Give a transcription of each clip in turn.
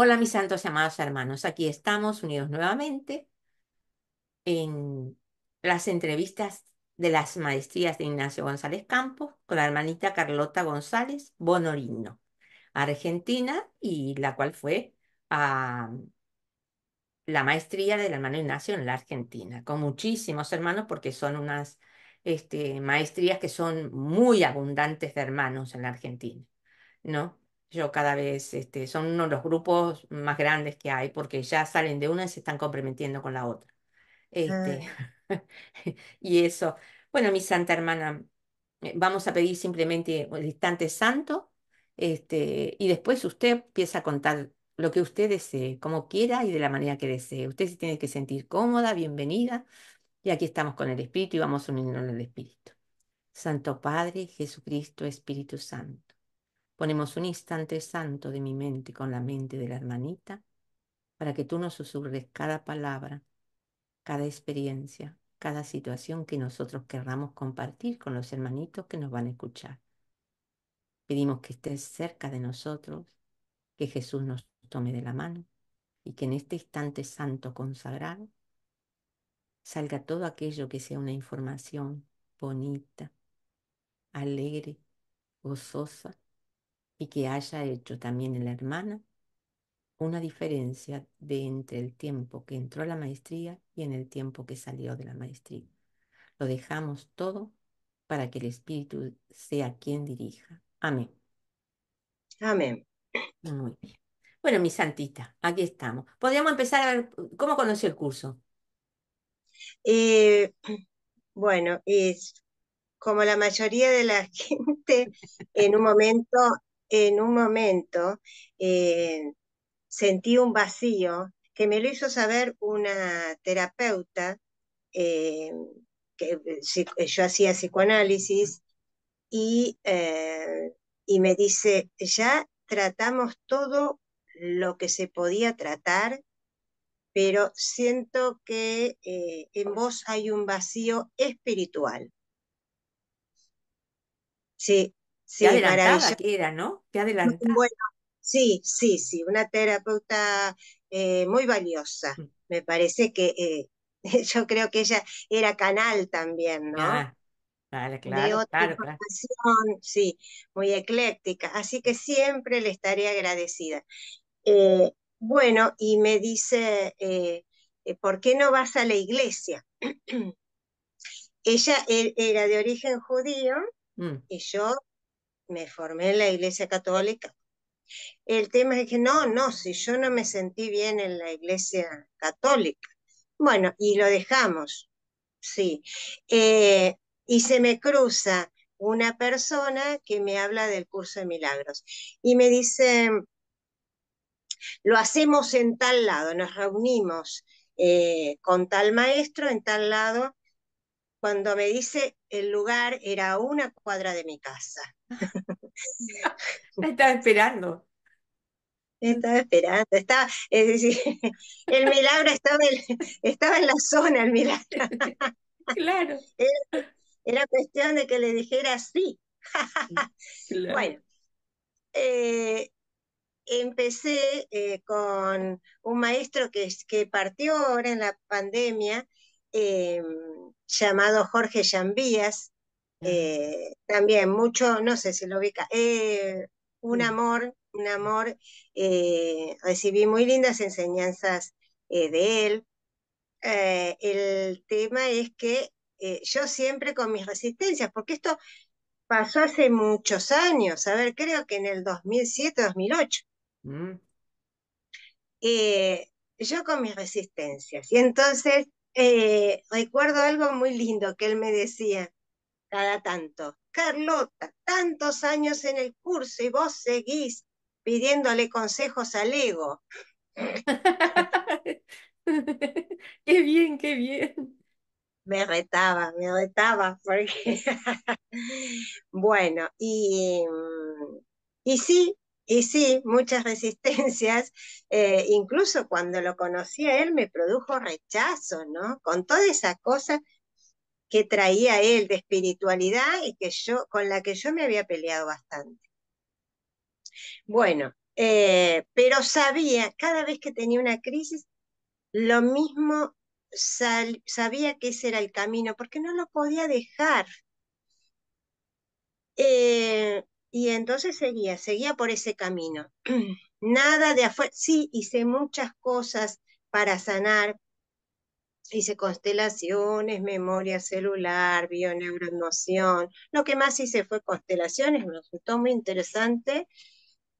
Hola mis santos y amados hermanos, aquí estamos unidos nuevamente en las entrevistas de las maestrías de Ignacio González Campos con la hermanita Carlota González Bonorino, argentina, y la cual fue a la maestría del hermano Ignacio en la Argentina, con muchísimos hermanos porque son unas este, maestrías que son muy abundantes de hermanos en la Argentina, ¿no? yo cada vez este, son uno de los grupos más grandes que hay porque ya salen de una y se están comprometiendo con la otra. Este, y eso, bueno, mi santa hermana, eh, vamos a pedir simplemente el instante santo este, y después usted empieza a contar lo que usted desee, como quiera y de la manera que desee. Usted se tiene que sentir cómoda, bienvenida y aquí estamos con el Espíritu y vamos uniendo el Espíritu. Santo Padre, Jesucristo, Espíritu Santo Ponemos un instante santo de mi mente con la mente de la hermanita para que tú nos susurres cada palabra, cada experiencia, cada situación que nosotros querramos compartir con los hermanitos que nos van a escuchar. Pedimos que estés cerca de nosotros, que Jesús nos tome de la mano y que en este instante santo consagrado salga todo aquello que sea una información bonita, alegre, gozosa y que haya hecho también en la hermana una diferencia de entre el tiempo que entró a la maestría y en el tiempo que salió de la maestría. Lo dejamos todo para que el Espíritu sea quien dirija. Amén. Amén. Muy bien. Bueno, mi santita, aquí estamos. Podríamos empezar a ver cómo conoce el curso. Eh, bueno, es como la mayoría de la gente, en un momento en un momento eh, sentí un vacío que me lo hizo saber una terapeuta, eh, que eh, yo hacía psicoanálisis, y, y me dice, ya tratamos todo lo que se podía tratar, pero siento que en vos hay un vacío espiritual. Sí, Sí, adelantada que era, ¿no? sí, sí, sí, una terapeuta eh, muy valiosa. Mm. Me parece que eh, yo creo que ella era canal también, ¿no? Ah, claro, claro, sí, muy ecléctica. Así que siempre le estaré agradecida. Eh, bueno, y me dice, ¿por qué no vas a la iglesia? ella era de origen judío mm. y yo me formé en la Iglesia Católica. El tema es que no, no, si yo no me sentí bien en la Iglesia Católica. Bueno, y lo dejamos, sí. Eh, y se me cruza una persona que me habla del curso de milagros y me dice, lo hacemos en tal lado, nos reunimos eh, con tal maestro en tal lado cuando me dice el lugar era una cuadra de mi casa. estaba esperando. estaba esperando, estaba, es decir, el milagro estaba en, estaba en la zona, el milagro. claro. Era, cuestión de que le dijera sí. Bueno, eh, empecé eh, con un maestro que, partió ahora en la pandemia, em, llamado Jorge Yambías, eh, también mucho, no sé si lo ubica, eh, un amor, un amor, eh, recibí muy lindas enseñanzas de él. el tema es que yo siempre con mis resistencias, porque esto pasó hace muchos años, a ver, creo que en el 2007, 2008. Mm. yo con mis resistencias. Y entonces eh, recuerdo algo muy lindo que él me decía cada tanto, Carlota, tantos años en el curso y vos seguís pidiéndole consejos al ego. qué bien, qué bien. Me retaba, me retaba, porque... bueno, y, y sí, y sí, muchas resistencias, eh, incluso cuando lo conocí a él me produjo rechazo, ¿no? Con toda esa cosa que traía él de espiritualidad y que yo, con la que yo me había peleado bastante. Bueno, eh, pero sabía, cada vez que tenía una crisis, lo mismo sabía que ese era el camino, porque no lo podía dejar. Eh, y entonces seguía, seguía por ese camino. Nada de afuera. Sí, hice muchas cosas para sanar. Hice constelaciones, memoria celular, bioneuroemoción. Lo que más hice fue constelaciones, me resultó muy interesante.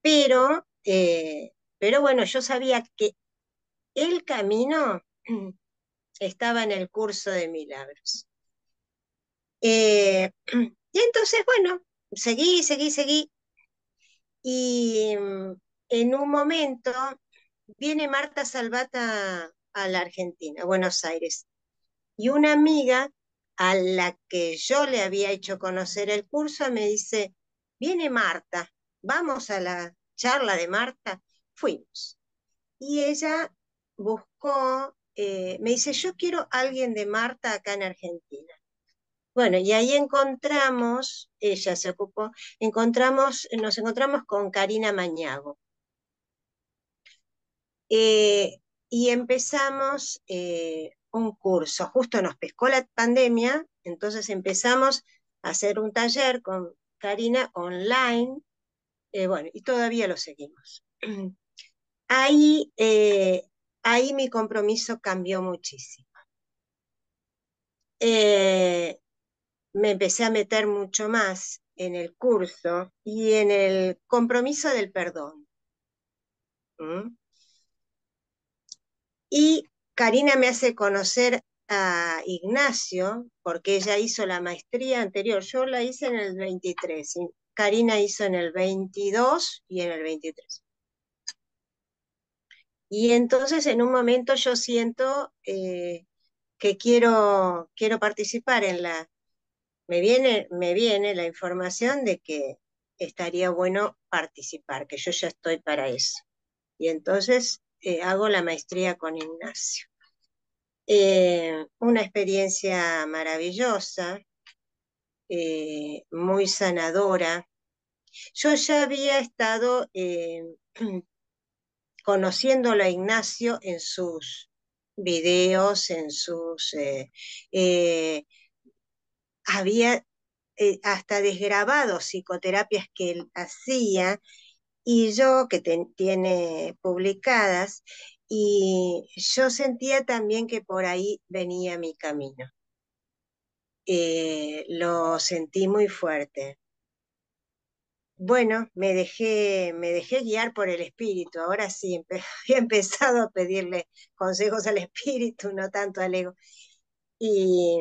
Pero, eh, pero bueno, yo sabía que el camino estaba en el curso de milagros. Eh, y entonces, bueno, seguí, seguí, seguí. Y mm, en un momento viene Marta Salvata a la Argentina, a Buenos Aires. Y una amiga a la que yo le había hecho conocer el curso me dice, viene Marta, vamos a la charla de Marta. Fuimos. Y ella buscó, eh, me dice, yo quiero a alguien de Marta acá en Argentina. Bueno, y ahí encontramos, ella se ocupó, encontramos, nos encontramos con Karina Mañago. Eh, y empezamos eh, un curso, justo nos pescó la pandemia, entonces empezamos a hacer un taller con Karina online, eh, bueno, y todavía lo seguimos. Ahí, ahí mi compromiso cambió muchísimo me empecé a meter mucho más en el curso y en el compromiso del perdón. ¿Mm? Y Karina me hace conocer a Ignacio, porque ella hizo la maestría anterior, yo la hice en el 23, Karina hizo en el 22 y en el 23. Y entonces en un momento yo siento eh, que quiero, quiero participar en la, me viene, me viene la información de que estaría bueno participar, que yo ya estoy para eso. Y entonces eh, hago la maestría con Ignacio. Eh, una experiencia maravillosa, eh, muy sanadora. Yo ya había estado conociéndolo a Ignacio en sus videos, en sus había eh, hasta desgrabado psicoterapias que él hacía y yo que tiene publicadas y yo sentía también que por ahí venía mi camino. Eh, lo sentí muy fuerte. Bueno, me dejé, me dejé guiar por el espíritu. Ahora sí, he empezado a pedirle consejos al espíritu, no tanto al ego. Y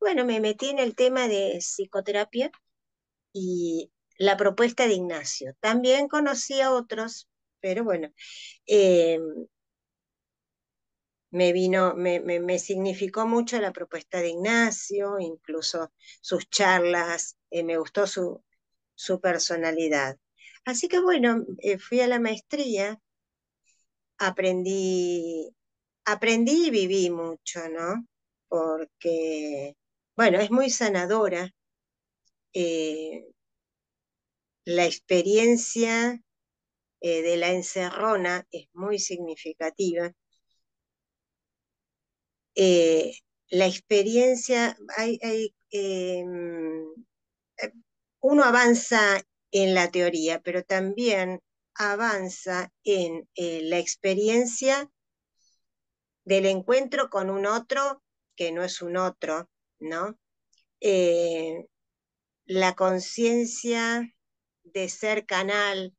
bueno, me metí en el tema de psicoterapia y la propuesta de Ignacio. También conocí a otros, pero bueno, eh, me vino, me, significó mucho la propuesta de Ignacio, incluso sus charlas, eh, me gustó su, su personalidad. Así que bueno, eh, fui a la maestría, aprendí, aprendí y viví mucho, ¿no? Porque bueno, es muy sanadora eh, la experiencia eh, de la encerrona es muy significativa. Eh, la experiencia, em, uno avanza en la teoría, pero también avanza en la experiencia del encuentro con un otro que no es un otro, ¿no? Eh, la conciencia de ser canal,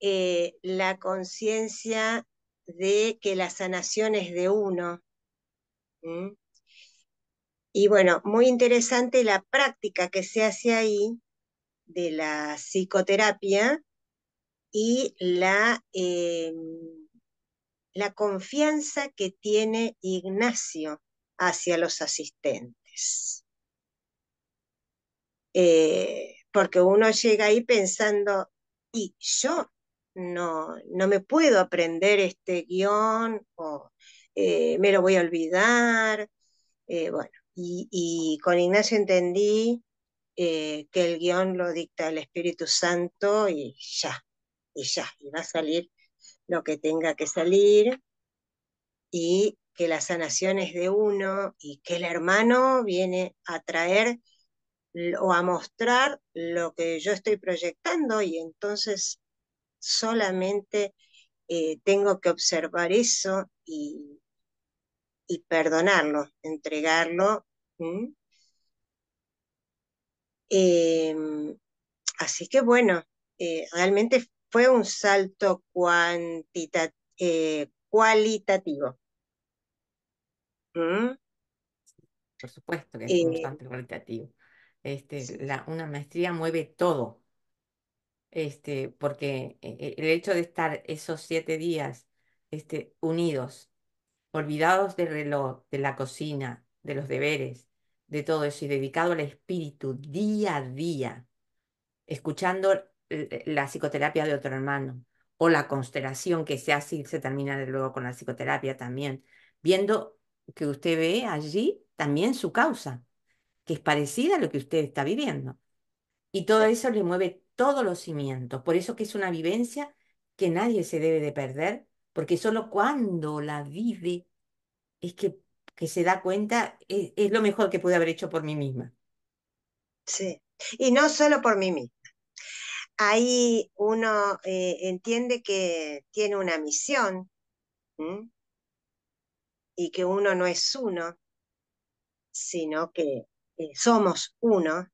eh, la conciencia de que la sanación es de uno. Y bueno, muy interesante la práctica que se hace ahí de la psicoterapia y la, eh, la confianza que tiene Ignacio hacia los asistentes. Eh, porque uno llega ahí pensando, y yo no, no me puedo aprender este guión o eh, me lo voy a olvidar. Eh, bueno, y, y, con Ignacio entendí que el guión lo dicta el Espíritu Santo y ya, y ya, y va a salir lo que tenga que salir. Y que la sanación es de uno y que el hermano viene a traer o a mostrar lo que yo estoy proyectando y entonces solamente eh, tengo que observar eso y, y perdonarlo, entregarlo. Em, así que bueno, eh, realmente fue un salto eh, cualitativo. Por supuesto que es eh, importante cualitativo. Este, la, una maestría mueve todo. Este, porque e, e, el hecho de estar esos siete días este, unidos, olvidados del reloj, de la cocina, de los deberes, de todo eso, y dedicado al espíritu día a día, escuchando la psicoterapia de otro hermano, o la constelación que se hace y se termina de luego con la psicoterapia también, viendo que usted ve allí también su causa, que es parecida a lo que usted está viviendo. Y todo eso le mueve todos los cimientos. Por eso que es una vivencia que nadie se debe de perder, porque solo cuando la vive es que, que se da cuenta, es, lo mejor que pude haber hecho por mí misma. Sí, y no solo por mí misma. Ahí uno eh, entiende que tiene una misión, y que uno no es uno, sino que eh, somos uno.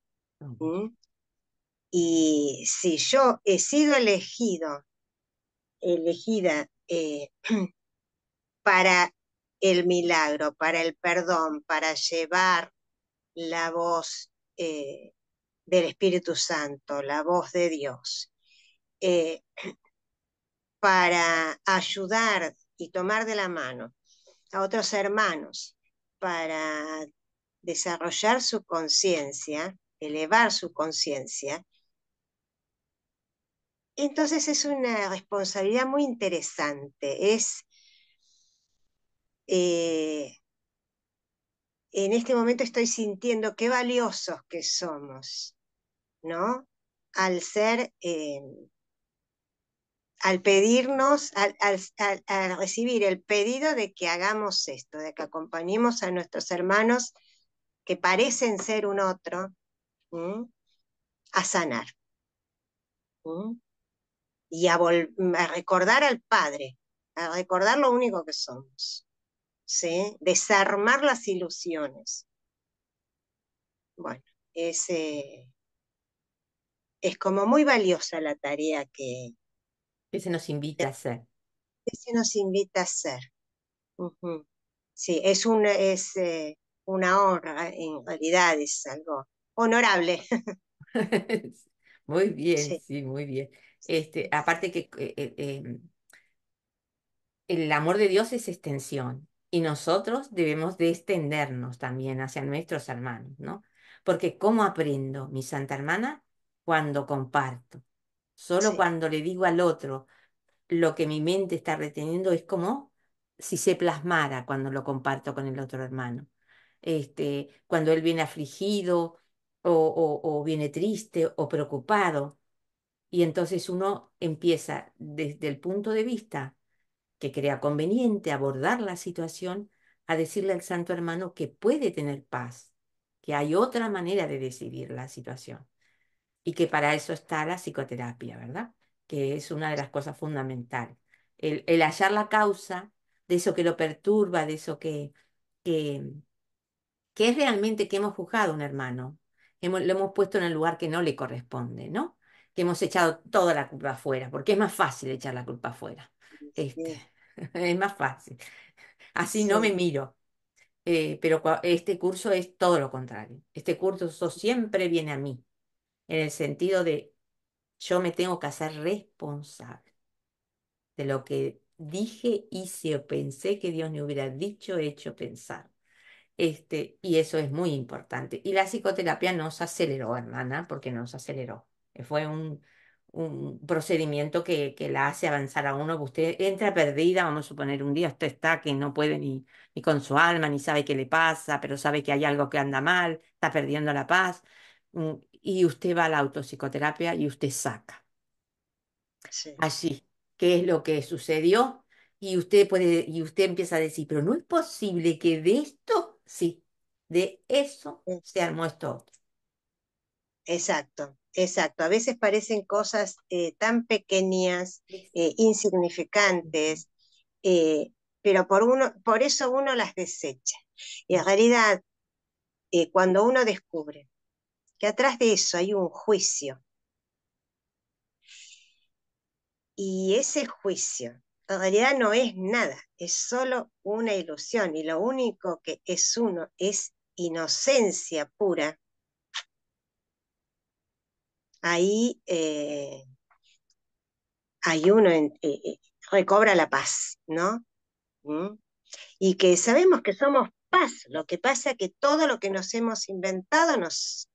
Y si yo he sido elegido, elegida eh, para el milagro, para el perdón, para llevar la voz eh, del Espíritu Santo, la voz de Dios, para ayudar y tomar de la mano a otros hermanos para desarrollar su conciencia, elevar su conciencia, entonces es una responsabilidad muy interesante. Es eh, en este momento estoy sintiendo qué valiosos que somos, ¿no? Al ser eh, al pedirnos, al, recibir el pedido de que hagamos esto, de que acompañemos a nuestros hermanos que parecen ser un otro, a sanar. Y a, a, recordar al Padre, a recordar lo único que somos. ¿sí? Desarmar las ilusiones. Bueno, ese, es como muy valiosa la tarea que, ¿Qué se nos invita a hacer. ¿Qué se nos invita a hacer. Sí, es una, es, eh, una honra, en realidad es algo honorable. muy bien, sí. muy bien. Este, aparte que eh, eh, em, el amor de Dios es extensión y nosotros debemos de extendernos también hacia nuestros hermanos, ¿no? Porque ¿cómo aprendo, mi santa hermana? Cuando comparto, Solo cuando le digo al otro lo que mi mente está reteniendo es como si se plasmara cuando lo comparto con el otro hermano. Este, cuando él viene afligido o viene triste o preocupado. Y entonces uno empieza desde el punto de vista que crea conveniente abordar la situación a decirle al santo hermano que puede tener paz, que hay otra manera de decidir la situación y que para eso está la psicoterapia, ¿verdad? Que es una de las cosas fundamentales. El, hallar la causa de eso que lo perturba, de eso que, que, que es realmente que hemos juzgado a un hermano, hemos, lo hemos puesto en el lugar que no le corresponde, ¿no? Que hemos echado toda la culpa afuera, porque es más fácil echar la culpa afuera. Este, es más fácil. Así no me miro. Eh, pero este curso es todo lo contrario. Este curso siempre viene a mí en el sentido de yo me tengo que hacer responsable de lo que dije, hice o pensé que Dios me hubiera dicho, hecho, pensar. Este, y eso es muy importante. Y la psicoterapia nos aceleró, hermana, porque nos aceleró. Fue un, procedimiento que, la hace avanzar a uno, que usted entra perdida, vamos a suponer, un día usted está que no puede ni, ni con su alma, ni sabe qué le pasa, pero sabe que hay algo que anda mal, está perdiendo la paz. Mm, y usted va a la autopsicoterapia y usted saca. Así, qué es lo que sucedió y usted puede y usted empieza a decir, pero no es posible que de esto, sí, de eso se armó esto Exacto, exacto. A veces parecen cosas eh, tan pequeñas, eh, insignificantes, eh, pero por, uno, por eso uno las desecha. Y en realidad, cuando uno descubre y atrás de eso hay un juicio. Y ese juicio en realidad no es nada, es solo una ilusión y lo único que es uno es inocencia pura. Ahí, hay eh, uno eh, eh, recobra la paz, ¿no? ¿Mm? Y que sabemos que somos paz, lo que pasa es que todo lo que nos hemos inventado nos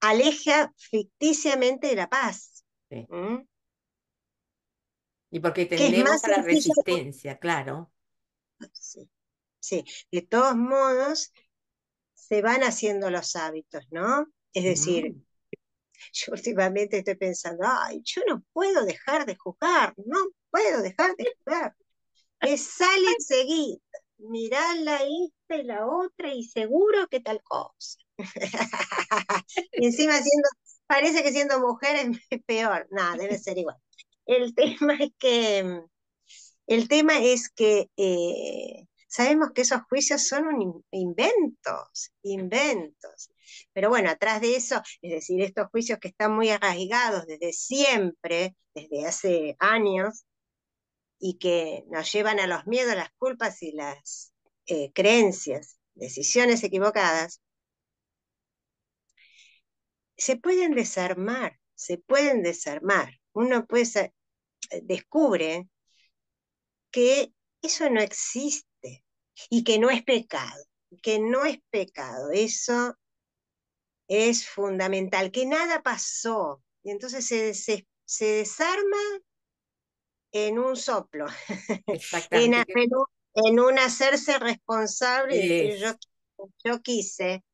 aleja ficticiamente de la paz. ¿Mm? Y porque tenemos a la resistencia, claro. Sí. de todos modos, se van haciendo los hábitos, ¿no? Es decir, mm. yo últimamente estoy pensando, ay, yo no puedo dejar de jugar, no puedo dejar de jugar. Me sale enseguida mirá la esta y la otra y seguro que tal cosa. y encima siendo, parece que siendo mujer es peor. Nada, debe ser igual. El tema es que, el tema es que eh, sabemos que esos juicios son un inventos, inventos. Pero bueno, atrás de eso, es decir, estos juicios que están muy arraigados desde siempre, desde hace años, y que nos llevan a los miedos, las culpas y las eh, creencias, decisiones equivocadas, se pueden desarmar, se pueden desarmar. Uno eh, descubre que eso no existe y que no es pecado, que no es pecado, eso es fundamental, que nada pasó. Y entonces se, se, se desarma en un soplo, en, un hacerse responsable. Yo, yo quise,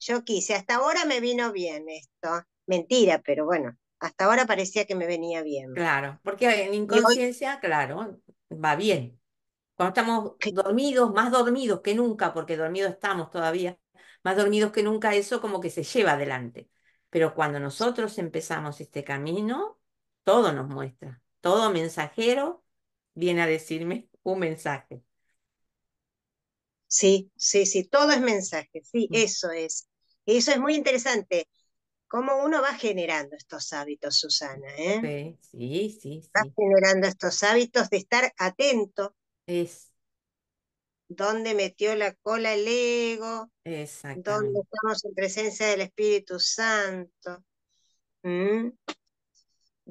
yo quise, hasta ahora me vino bien esto, mentira, pero bueno, hasta ahora parecía que me venía bien. Claro, porque en inconsciencia, claro, va bien. Cuando estamos dormidos, más dormidos que nunca, porque dormidos estamos todavía, más dormidos que nunca, eso como que se lleva adelante. Pero cuando nosotros empezamos este camino, todo nos muestra. Todo mensajero viene a decirme un mensaje. Sí, sí, sí, todo es mensaje, sí, mm. eso es. Eso es muy interesante, cómo uno va generando estos hábitos, Susana. ¿eh? Sí, sí, sí. Va generando estos hábitos de estar atento. Es. Dónde metió la cola el ego. Exacto. Dónde estamos en presencia del Espíritu Santo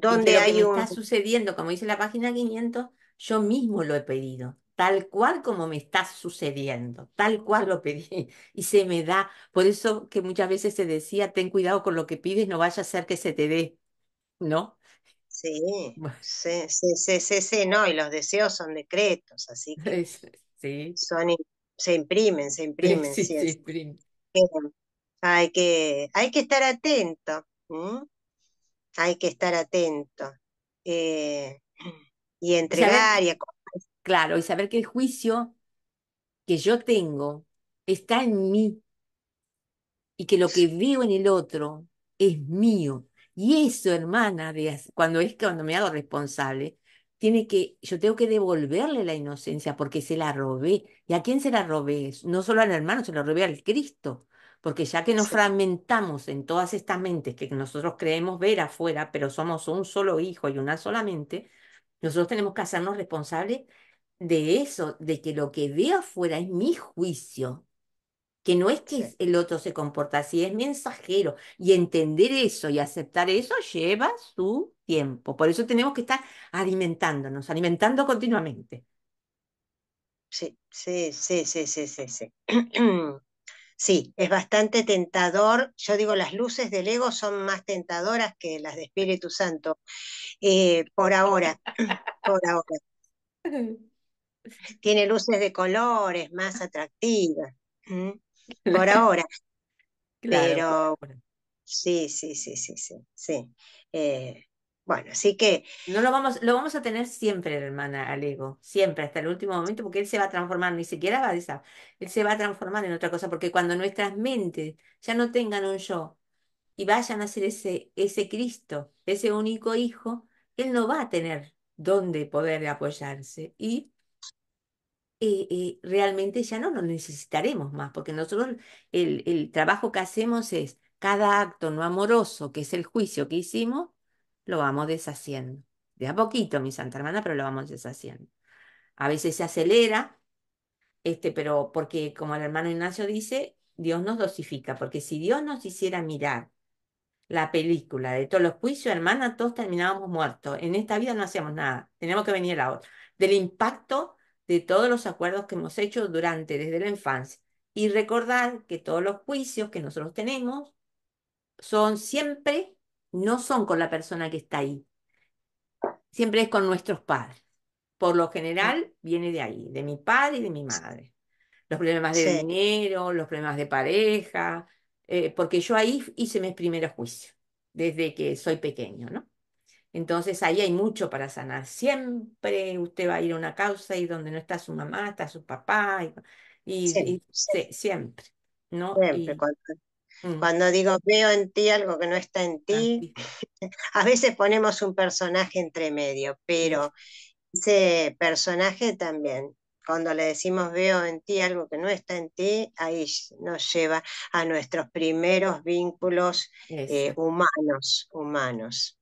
donde hay está sucediendo, como dice la página 500, yo mismo lo he pedido, tal cual como me está sucediendo, tal cual lo pedí y se me da. Por eso que muchas veces se decía, ten cuidado con lo que pides, no vaya a ser que se te dé, ¿no? Sí, sí, sí, sí, sí, no, y los deseos son decretos, así que sí. son, se imprimen, se imprimen. Sí, Hay que, hay que estar atento. ¿no? hay que estar atento eh, y entregar y, Claro, y saber que el juicio que yo tengo está en mí y que lo que veo en el otro es mío. Y eso, hermana, cuando es cuando me hago responsable, tiene que, yo tengo que devolverle la inocencia porque se la robé. ¿Y a quién se la robé? No solo al hermano, se la robé al Cristo porque ya que nos fragmentamos en todas estas mentes que nosotros creemos ver afuera, pero somos un solo hijo y una sola mente, nosotros tenemos que hacernos responsables de eso, de que lo que veo afuera es mi juicio, que no es que el otro se comporta así, es mensajero. Y entender eso y aceptar eso lleva su tiempo. Por eso tenemos que estar alimentándonos, alimentando continuamente. Sí, sí, sí, sí, sí, sí. sí. Mm. Sí, es bastante tentador. Yo digo, las luces del ego son más tentadoras que las de Espíritu Santo, eh, por ahora, por ahora. Tiene luces de colores más atractivas, por ahora. Pero sí, sí, sí, sí, sí. sí. Eh, bueno, así que. No lo vamos, lo vamos a tener siempre, hermana, al ego, siempre, hasta el último momento, porque él se va a transformar, ni siquiera va a decir, él se va a transformar en otra cosa, porque cuando nuestras mentes ya no tengan un yo y vayan a ser ese, ese Cristo, ese único hijo, él no va a tener dónde poder apoyarse y eh, eh realmente ya no lo necesitaremos más, porque nosotros el, el trabajo que hacemos es cada acto no amoroso, que es el juicio que hicimos, lo vamos deshaciendo. De a poquito, mi Santa Hermana, pero lo vamos deshaciendo. A veces se acelera, este, pero porque, como el hermano Ignacio dice, Dios nos dosifica, porque si Dios nos hiciera mirar la película de todos los juicios, hermana, todos terminábamos muertos. En esta vida no hacíamos nada, tenemos que venir a Del impacto de todos los acuerdos que hemos hecho durante, desde la infancia. Y recordar que todos los juicios que nosotros tenemos son siempre no son con la persona que está ahí. Siempre es con nuestros padres. Por lo general viene de ahí, de mi padre y de mi madre. Los problemas de dinero, los problemas de pareja, eh, porque yo ahí hice mis primeros juicios, desde que soy pequeño, ¿no? Entonces ahí hay mucho para sanar. Siempre usted va a ir a una causa y donde no está su mamá, está su papá, y, siempre, ¿no? Siempre, Mm. Cuando digo veo en ti algo que no está en ah, ti, a veces ponemos un personaje entre medio, pero ese personaje también, cuando le decimos veo en ti algo que no está en ti, ahí nos lleva a nuestros primeros vínculos eh, humanos, humanos.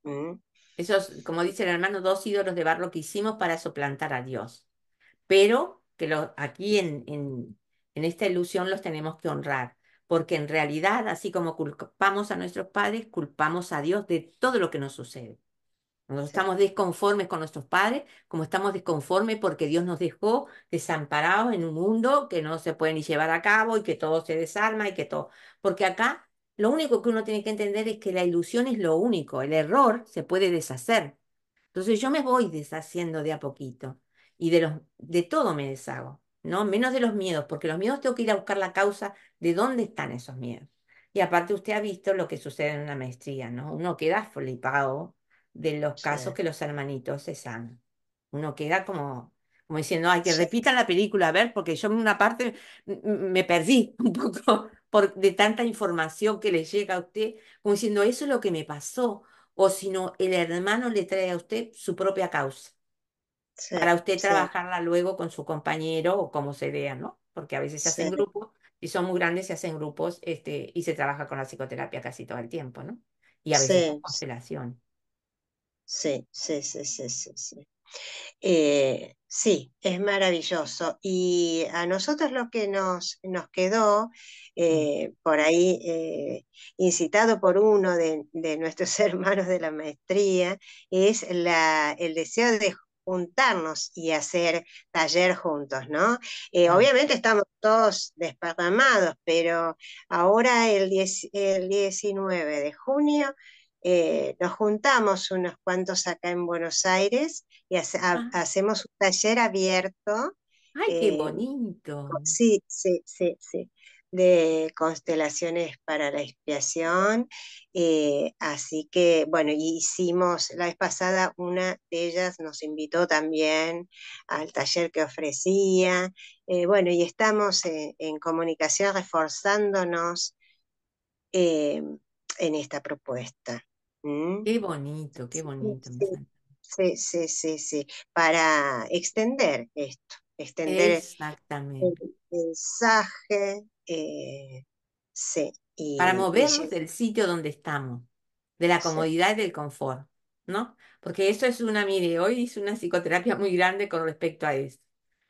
Esos, como dice el hermano, dos ídolos de barro que hicimos para soplantar a Dios. Pero que lo, aquí en esta ilusión los tenemos que honrar porque en realidad, así como culpamos a nuestros padres, culpamos a Dios de todo lo que nos sucede. Cuando estamos desconformes con nuestros padres, como estamos desconformes porque Dios nos dejó desamparados en un mundo que no se puede ni llevar a cabo y que todo se desarma y que todo. Porque acá lo único que uno tiene que entender es que la ilusión es lo único, el error se puede deshacer. Entonces yo me voy deshaciendo de a poquito y de, los, de todo me deshago. ¿no? Menos de los miedos, porque los miedos tengo que ir a buscar la causa de dónde están esos miedos. Y aparte usted ha visto lo que sucede en una maestría, ¿no? Uno queda flipado de los casos que los hermanitos se sanan. Uno queda como, como diciendo, ay, que repita la película, a ver, porque yo en una parte me perdí un poco por, de tanta información que le llega a usted, como diciendo, eso es lo que me pasó, o si no, el hermano le trae a usted su propia causa para usted trabajarla luego con su compañero o como se vea, ¿no? Porque a veces se hacen grupos, y son muy grandes, se hacen grupos este, y se trabaja con la psicoterapia casi todo el tiempo, ¿no? Y a veces con constelación. Sí, sí, sí, sí, sí. sí. Eh, sí, es maravilloso. Y a nosotros lo que nos, nos quedó, mm. eh, por ahí eh, incitado por uno de, nuestros hermanos de la maestría, es la, el deseo de juntarnos y hacer taller juntos, ¿no? Eh, obviamente estamos todos desparramados, pero ahora el, 19 de junio eh, nos juntamos unos cuantos acá en Buenos Aires y ah. hacemos un taller abierto. ¡Ay, qué eh, bonito! Sí, sí, sí, sí de constelaciones para la expiación. Eh, así que, bueno, hicimos la vez pasada una de ellas, nos invitó también al taller que ofrecía. Eh, bueno, y estamos en, comunicación reforzándonos eh, en esta propuesta. Qué bonito, qué bonito. Sí, sí, sí, sí, para extender esto, extender el mensaje, eh, para movernos del sitio donde estamos, de la comodidad y del confort, ¿no? Porque eso es una, mire, hoy hice una psicoterapia muy grande con respecto a eso,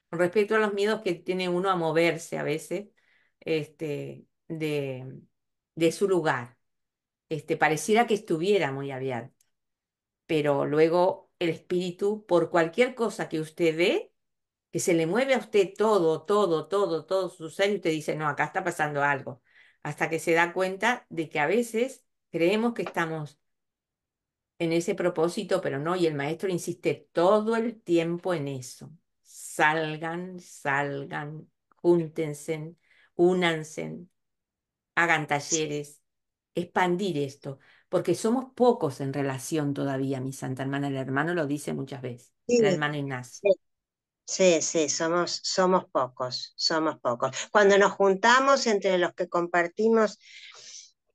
con respecto a los miedos que tiene uno a moverse a veces este, de, de su lugar. Este, pareciera que estuviera muy abierto, pero luego el espíritu, por cualquier cosa que usted ve, que se le mueve a usted todo, todo, todo, todo su ser y usted dice, no, acá está pasando algo, hasta que se da cuenta de que a veces creemos que estamos en ese propósito, pero no, y el maestro insiste todo el tiempo en eso. Salgan, salgan, júntense, únanse, hagan talleres, expandir esto, porque somos pocos en relación todavía, mi santa hermana, el hermano lo dice muchas veces, el hermano Ignacio. Sí, sí, somos, somos pocos, somos pocos. Cuando nos juntamos entre los que compartimos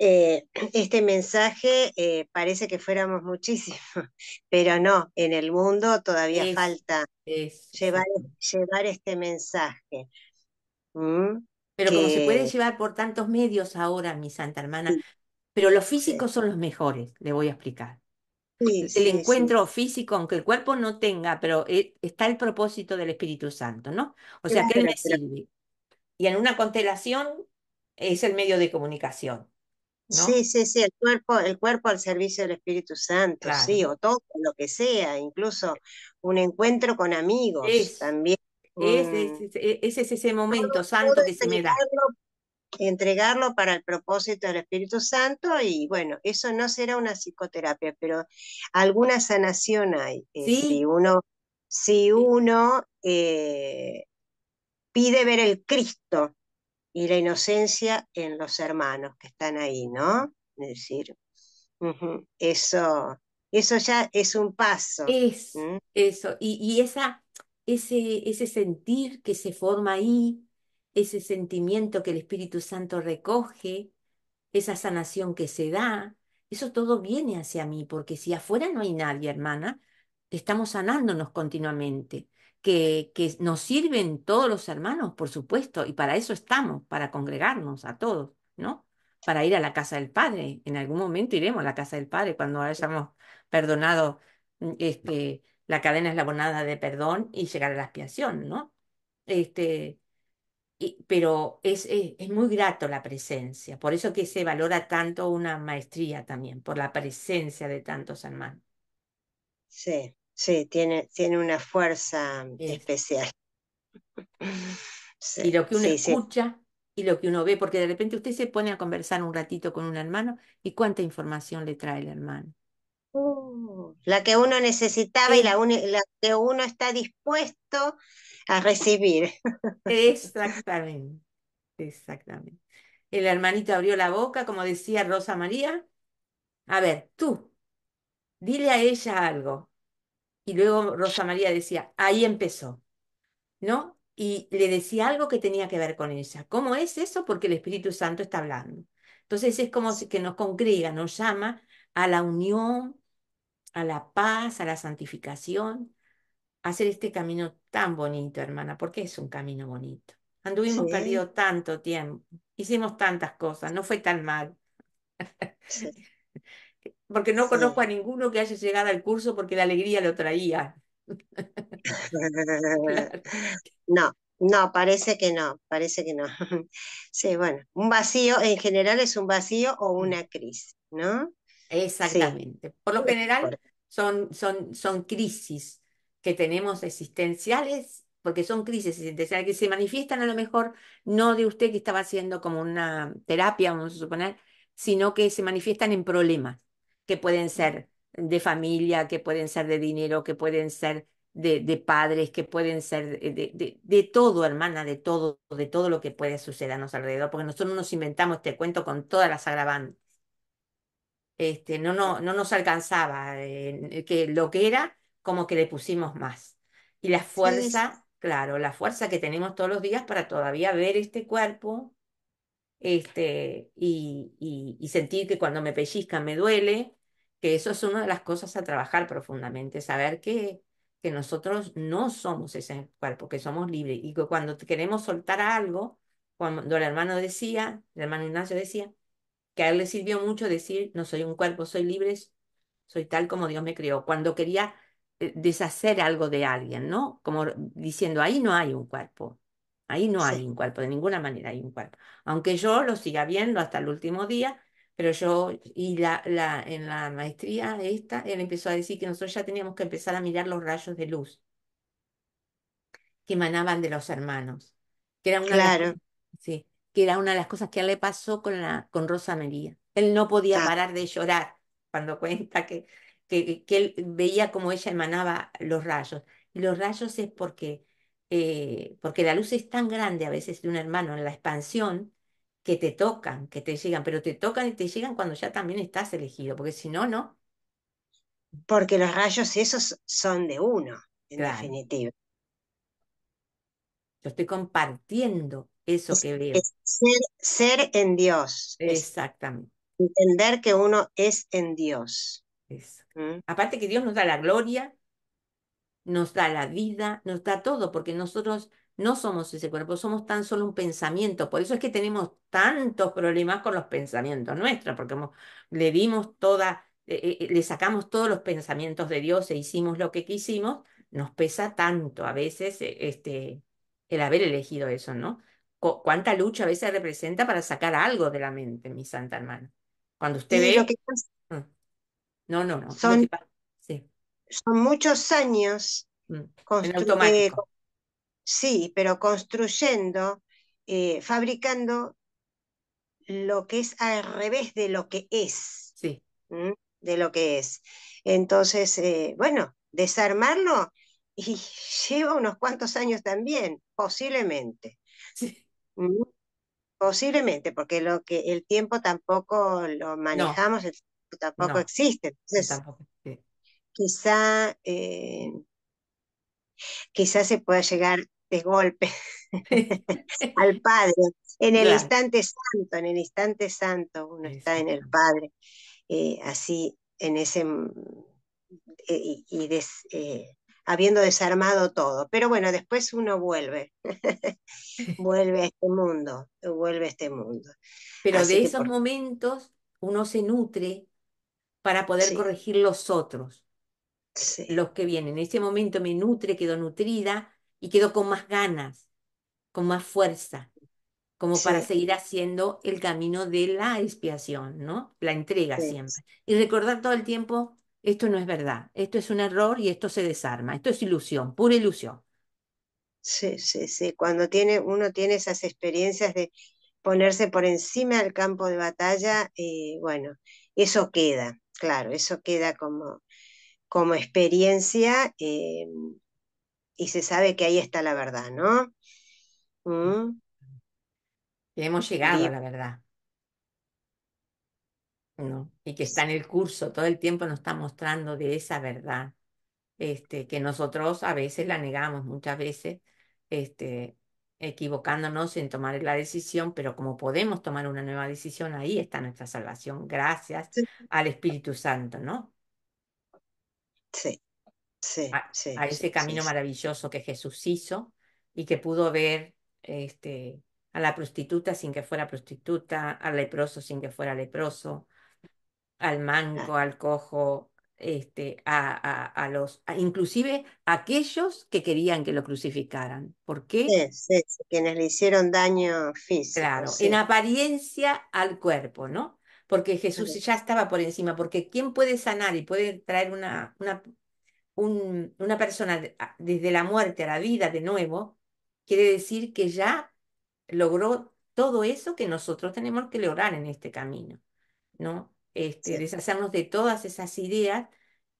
eh, este mensaje, eh, parece que fuéramos muchísimos, pero no, en el mundo todavía falta llevar, llevar, este mensaje. Pero como se puede llevar por tantos medios ahora, mi santa hermana, pero los físicos son los mejores, le voy a explicar el encuentro físico, aunque el cuerpo no tenga, pero eh, está el propósito del Espíritu Santo, ¿no? O sea, que Él me sirve. Y en una constelación es el medio de comunicación. Sí, sí, sí, el cuerpo, el cuerpo al servicio del Espíritu Santo, sí, o todo, lo que sea, incluso un encuentro con amigos también. Ese es, ese momento santo que se me da entregarlo para el propósito del Espíritu Santo y bueno, eso no será una psicoterapia, pero alguna sanación hay. Eh, si uno, si uno eh, pide ver el Cristo y la inocencia en los hermanos que están ahí, ¿no? Es decir, eso, eso ya es un paso. Es, Eso, y, esa, ese, ese sentir que se forma ahí, ese sentimiento que el Espíritu Santo recoge, esa sanación que se da, eso todo viene hacia mí, porque si afuera no hay nadie, hermana, estamos sanándonos continuamente. Que, que nos sirven todos los hermanos, por supuesto, y para eso estamos, para congregarnos a todos, ¿no? Para ir a la casa del Padre. En algún momento iremos a la casa del Padre cuando hayamos perdonado mm, este, la cadena eslabonada de perdón y llegar a la expiación, ¿no? Este, pero es, es, muy grato la presencia, por eso que se valora tanto una maestría también, por la presencia de tantos hermanos. Sí, sí, tiene, tiene una fuerza especial. y lo que uno escucha y lo que uno ve, porque de repente usted se pone a conversar un ratito con un hermano y cuánta información le trae el hermano. Uh, la que uno necesitaba y la, la que uno está dispuesto a recibir. Exactamente, exactamente. El hermanito abrió la boca, como decía Rosa María. A ver, tú, dile a ella algo. Y luego Rosa María decía, ahí empezó, ¿no? Y le decía algo que tenía que ver con ella. ¿Cómo es eso? Porque el Espíritu Santo está hablando. Entonces es como que nos congrega, nos llama a la unión, a la paz, a la santificación, hacer este camino tan bonito, hermana, porque es un camino bonito. Anduvimos perdido tanto tiempo, hicimos tantas cosas, no fue tan mal. Porque no conozco a ninguno que haya llegado al curso porque la alegría lo traía. No, no, parece que no, parece que no. Sí, bueno, un vacío en general es un vacío o mm. una crisis, ¿no? Exactamente. Por lo general son, son, son crisis que tenemos existenciales, porque son crisis existenciales que se manifiestan a lo mejor no de usted que estaba haciendo como una terapia, vamos a suponer, sino que se manifiestan en problemas que pueden ser de familia, que pueden ser de dinero, que pueden ser de, padres, que pueden ser de, de, todo, hermana, de todo, de todo lo que puede sucedernos alrededor, porque nosotros nos inventamos este cuento con todas las agravantes. Este, no, no, no nos alcanzaba eh, que lo que era como que le pusimos más. Y la fuerza, claro, la fuerza que tenemos todos los días para todavía ver este cuerpo este, y, sentir que cuando me pellizcan me duele, que eso es una de las cosas a trabajar profundamente, saber que, que nosotros no somos ese cuerpo, que somos libres y que cuando queremos soltar algo, cuando el hermano decía, el hermano Ignacio decía, que a él le sirvió mucho decir, no soy un cuerpo, soy libre, soy tal como Dios me creó. Cuando quería eh, deshacer algo de alguien, ¿no? Como diciendo, ahí no hay un cuerpo, ahí no hay un cuerpo, de ninguna manera hay un cuerpo. Aunque yo lo siga viendo hasta el último día, pero yo, y la, la, en la maestría esta, él empezó a decir que nosotros ya teníamos que empezar a mirar los rayos de luz que emanaban de los hermanos, que era una, claro. sí, que era una de las cosas que le pasó con, la, con Rosa María. Él no podía parar de llorar cuando cuenta que que, él veía como ella emanaba los rayos. Y los rayos es porque, eh, porque la luz es tan grande a veces de un hermano en la expansión que te tocan, que te llegan, pero te tocan y te llegan cuando ya también estás elegido, porque si no, no. Porque los rayos esos son de uno, en definitiva. Yo estoy compartiendo eso que veo. ser, en Dios. Exactamente. entender que uno es en Dios. Eso. Aparte que Dios nos da la gloria, nos da la vida, nos da todo, porque nosotros no somos ese cuerpo, somos tan solo un pensamiento. Por eso es que tenemos tantos problemas con los pensamientos nuestros, porque le dimos toda, eh, eh, eh, le sacamos todos los pensamientos de Dios e hicimos lo que quisimos, nos pesa tanto a veces este, el haber elegido eso, ¿no? cuánta lucha a veces representa para sacar algo de la mente, mi santa hermana. Cuando usted ve... No, no, no. Son, sí. son muchos años. Mm, sí, pero construyendo, eh, fabricando lo que es al revés de lo que es. Sí. De lo que es. Entonces, eh, bueno, desarmarlo y lleva unos cuantos años también, posiblemente. Sí. Posiblemente, porque lo que el tiempo tampoco lo manejamos, tampoco existe. quizá, eh, quizá se pueda llegar de golpe al Padre, en el instante santo, en el instante santo uno está en el Padre, eh, así, en ese, mm, eh, y, habiendo desarmado todo. Pero bueno, después uno vuelve, vuelve a este mundo, vuelve a este mundo. Pero de esos momentos uno se nutre para poder corregir los otros, los que vienen. En ese momento me nutre, quedo nutrida y quedo con más ganas, con más fuerza, como para seguir haciendo el camino de la expiación, ¿no? La entrega siempre. Y recordar todo el tiempo, esto no es verdad, esto es un error y esto se desarma, esto es ilusión, pura ilusión. Sí, sí, sí. Cuando tiene, uno tiene esas experiencias de ponerse por encima del campo de batalla, eh, bueno, eso queda claro, eso queda como, como experiencia eh, y se sabe que ahí está la verdad, ¿no? Mm. Y Hemos llegado a la verdad. No, y que está en el curso, todo el tiempo nos está mostrando de esa verdad, este, que nosotros a veces la negamos, muchas veces este, equivocándonos en tomar la decisión, pero como podemos tomar una nueva decisión, ahí está nuestra salvación, gracias al Espíritu Santo, ¿no? Sí, sí, a, sí, a ese camino maravilloso que Jesús hizo y que pudo ver este, a la prostituta sin que fuera prostituta, al leproso sin que fuera leproso, al ah. manco, al cojo, este, a, a, a los, inclusive aquellos que querían que lo crucificaran. ¿Por qué? Sí, quienes le hicieron daño físico. Claro, en apariencia al cuerpo, ¿no? Porque Jesús ya estaba por encima, porque ¿quién puede sanar y puede traer una, una, una persona desde la muerte a la vida de nuevo? Quiere decir que ya logró todo eso que nosotros tenemos que lograr en este camino, ¿no? Este, deshacernos de todas esas ideas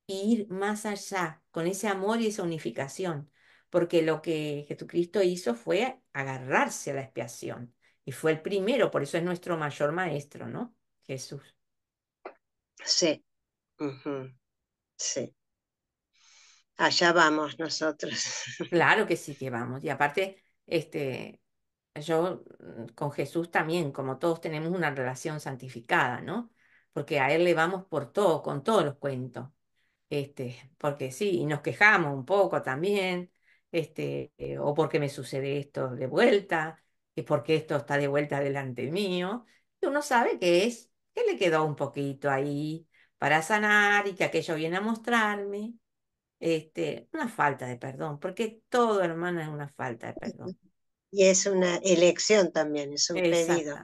e ir más allá con ese amor y esa unificación, porque lo que Jesucristo hizo fue agarrarse a la expiación y fue el primero, por eso es nuestro mayor maestro, ¿no? Jesús. Sí. Sí. Allá vamos nosotros. Claro que sí que vamos. Y aparte, este, yo mm, con Jesús también, como todos tenemos una relación santificada, ¿no? porque a él le vamos por todo, con todos los cuentos. Este, porque sí, y nos quejamos un poco también, este, eh, o porque me sucede esto de vuelta, y porque esto está de vuelta delante mío. Y uno sabe que es, que le quedó un poquito ahí para sanar y que aquello viene a mostrarme. Este, una falta de perdón, porque todo, hermana, es una falta de perdón. Y es una elección también, es un pedido.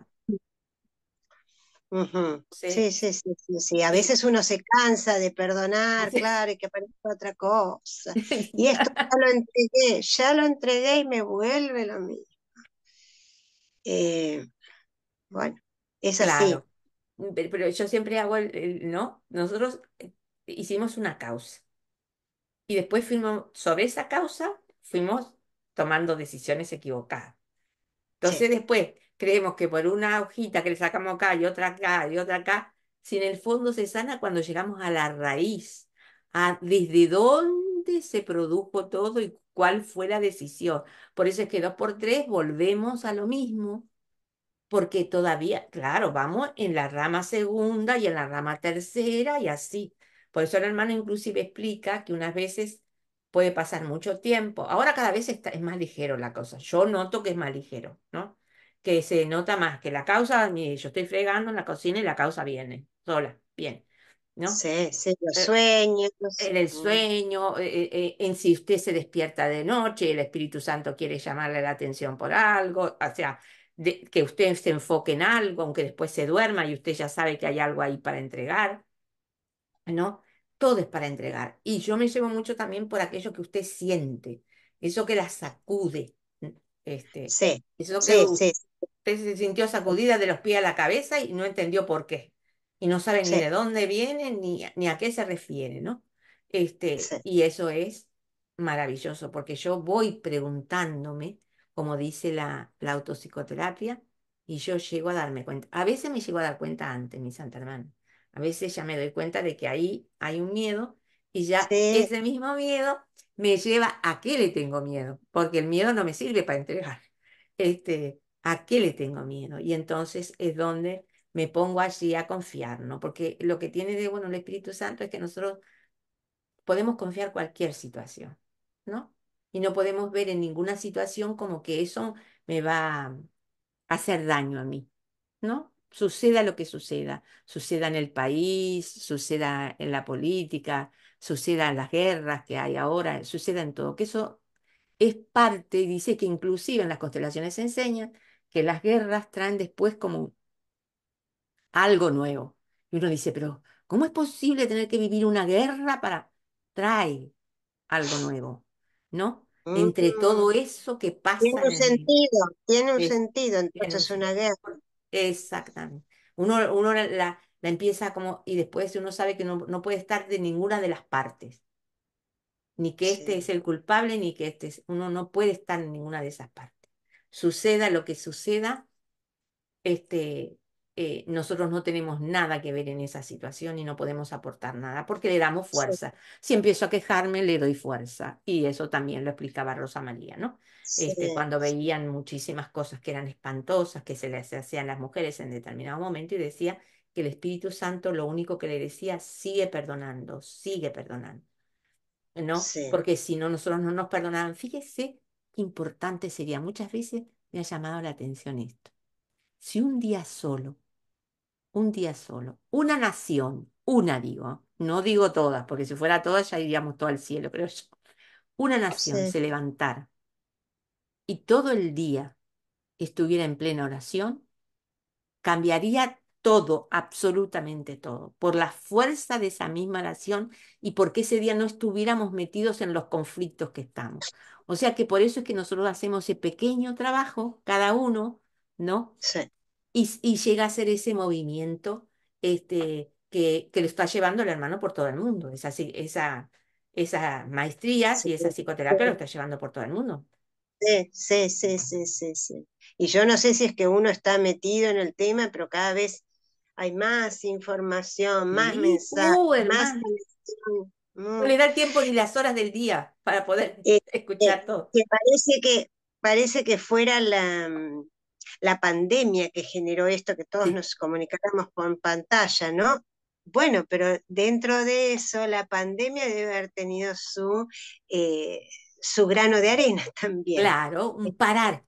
¿Sí? Sí, sí, sí, sí, A veces uno se cansa de perdonar, claro, y que aparece otra cosa. Y esto ya lo entregué, ya lo entregué y me vuelve lo mismo. Eh, bueno, es la. Pero yo siempre hago el, ¿no? Nosotros eh, hicimos una causa. Y después fuimos, sobre esa causa, fuimos tomando decisiones equivocadas. Entonces después Creemos que por una hojita que le sacamos acá y otra acá y otra acá, si en el fondo se sana cuando llegamos a la raíz, a desde dónde se produjo todo y cuál fue la decisión. Por eso es que dos por tres volvemos a lo mismo, porque todavía, claro, vamos en la rama segunda y en la rama tercera y así. Por eso el hermano inclusive explica que unas veces puede pasar mucho tiempo. Ahora cada vez está, es más ligero la cosa. Yo noto que es más ligero, ¿no? que se nota más que la causa, yo estoy fregando en la cocina y la causa viene sola, bien. ¿no? Sí, sí, los eh, sueños. En el mm. sueño, eh, eh, en si usted se despierta de noche, el Espíritu Santo quiere llamarle la atención por algo, o sea, que usted se enfoque en algo, aunque después se duerma y usted ya sabe que hay algo ahí para entregar, ¿no? Todo es para entregar. Y yo me llevo mucho también por aquello que usted siente, eso que la sacude. Este, sí, eso que sí, sí se sintió sacudida de los pies a la cabeza y no entendió por qué. Y no sabe ni de dónde viene ni, ni, a qué se refiere, ¿no? Este, Y eso es maravilloso, porque yo voy preguntándome, como dice la, la autopsicoterapia, y yo llego a darme cuenta. A veces me llego a dar cuenta antes, mi santa hermana. A veces ya me doy cuenta de que ahí hay un miedo y ya ese mismo miedo me lleva a qué le tengo miedo, porque el miedo no me sirve para entregar. Este, ¿A qué le tengo miedo? Y entonces es donde me pongo allí a confiar, ¿no? Porque lo que tiene de bueno el Espíritu Santo es que nosotros podemos confiar cualquier situación, ¿no? Y no podemos ver en ninguna situación como que eso me va a hacer daño a mí, ¿no? Suceda lo que suceda, suceda en el país, suceda en la política, suceda en las guerras que hay ahora, suceda en todo, que eso es parte, dice que inclusive en las constelaciones se enseña que las guerras traen después como algo nuevo. Y uno dice, pero ¿cómo es posible tener que vivir una guerra para traer algo nuevo? ¿No? Entre todo eso que pasa. Tiene un sentido, tiene un sentido, entonces es una guerra. Exactamente. Uno, uno la, la, empieza como, y después uno sabe que no, no, puede estar de ninguna de las partes. Ni que este es el culpable, ni que este es, uno no puede estar en ninguna de esas partes suceda lo que suceda, este, eh, nosotros no tenemos nada que ver en esa situación y no podemos aportar nada porque le damos fuerza. Si empiezo a quejarme, le doy fuerza. Y eso también lo explicaba Rosa María, ¿no? Este, cuando veían muchísimas cosas que eran espantosas, que se les hacían las mujeres en determinado momento y decía que el Espíritu Santo lo único que le decía, sigue perdonando, sigue perdonando. ¿No? Porque si no, nosotros no nos perdonaban. Fíjese importante sería. Muchas veces me ha llamado la atención esto. Si un día solo, un día solo, una nación, una digo, no digo todas, porque si fuera todas ya iríamos todo al cielo, pero yo. Una nación se levantara y todo el día estuviera en plena oración, cambiaría todo, absolutamente todo, por la fuerza de esa misma nación y porque ese día no estuviéramos metidos en los conflictos que estamos. O sea que por eso es que nosotros hacemos ese pequeño trabajo, cada uno, ¿no? Sí. Y, y llega a ser ese movimiento este, que, que lo está llevando el hermano por todo el mundo. Esa, esa, y esa psicoterapia lo está llevando por todo el mundo. sí, sí, sí, sí, sí. Y yo no sé si es que uno está metido en el tema, pero cada vez hay más información, más mensajes, uh, más no mm. le da tiempo ni las horas del día para poder eh, escuchar eh, todo. Que parece que parece que fuera la, mm, la pandemia que generó esto, que todos nos comunicáramos con pantalla, ¿no? Bueno, pero dentro de eso, la pandemia debe haber tenido su, eh, su grano de arena también. Claro, un parar